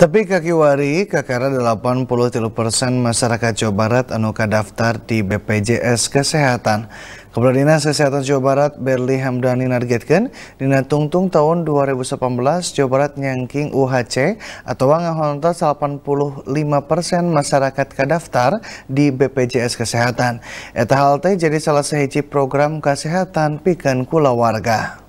Tapi kaki wari, kakara 83 persen masyarakat Jawa Barat anu daftar di BPJS Kesehatan. Kepala Dinas Kesehatan Jawa Barat, Berli Hamdani nargetkan, dina tungtung tahun 2018 Jawa Barat nyangking UHC atau puluh 85 persen masyarakat kadaftar di BPJS Kesehatan. Eta halte jadi salah sehiji program kesehatan pikan kula warga.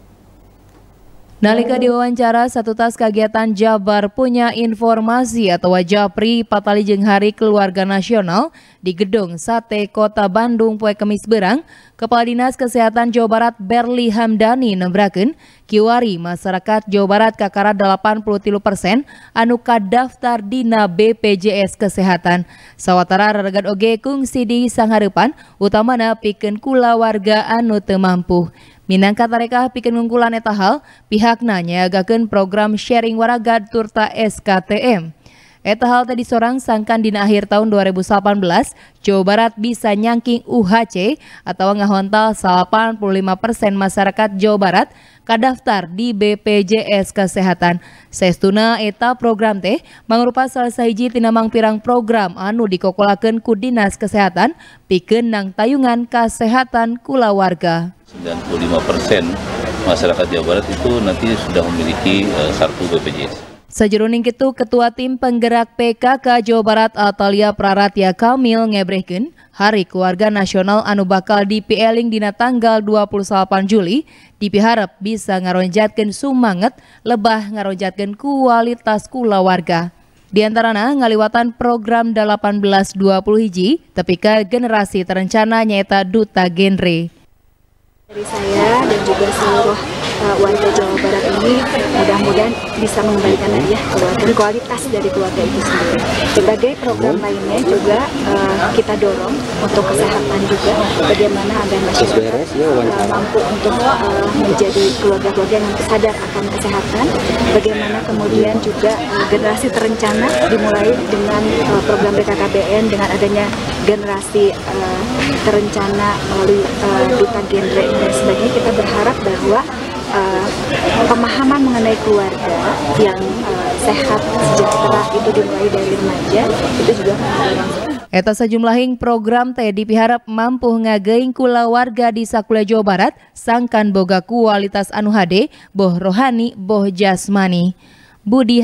Nalika diwawancara, satu tas kegiatan Jabar punya informasi atau wajah Japri Patali Jenghari Keluarga Nasional di Gedung Sate Kota Bandung Puekemis Kemis Berang, Kepala Dinas Kesehatan Jawa Barat Berli Hamdani nembraken Kiwari masyarakat Jawa Barat kakara 83 persen anu kadaftar dina BPJS Kesehatan. Sawatara raragan oge kungsi di harapan utamana piken kula warga anu temampu. Minangka tarekah piken ngungkulan pihak pihak nanya program sharing waragat turta SKTM. Eta hal tadi sorang sangkan dina akhir tahun 2018, Jawa Barat bisa nyangking UHC atau ngahontal 85% masyarakat Jawa Barat kadaftar di BPJS Kesehatan. Sestuna eta program teh mangrupa salah sahiji tinamang pirang program anu dikokolakan ku Dinas Kesehatan pikeun nang tayungan kesehatan kula warga. 95% masyarakat Jawa Barat itu nanti sudah memiliki uh, eh, kartu BPJS. Sejeruning itu Ketua Tim Penggerak PKK Jawa Barat Atalia Praratya Kamil ngebrehkeun Hari Keluarga Nasional anu bakal Pieling dina tanggal 28 Juli dipiharap bisa ngaronjatkeun sumanget lebah ngaronjatkeun kualitas kula warga. Di antaranya ngaliwatan program 1820 hiji tapi ke generasi terencana nyaita duta genre. Dari saya dan juga seluruh uh, warga Jawa Barat ini mudah-mudahan bisa mengembalikan lagi ya keluarga, kualitas dari keluarga itu sendiri. Sebagai program lainnya juga uh, kita dorong untuk kesehatan juga bagaimana agar masyarakat uh, mampu untuk uh, menjadi keluarga-keluarga yang sadar akan kesehatan, bagaimana kemudian juga uh, generasi terencana dimulai dengan uh, program BKKBN dengan adanya generasi uh, terencana melalui uh, duta genre dan sebagainya kita berharap bahwa Eh, pemahaman mengenai keluarga yang uh, sehat sejahtera itu dimulai dari remaja itu juga Eta sejumlah hing program Teh diharap mampu ngageing kula warga di Sakula Jawa Barat sangkan boga kualitas anu hade, boh rohani, boh jasmani. Budi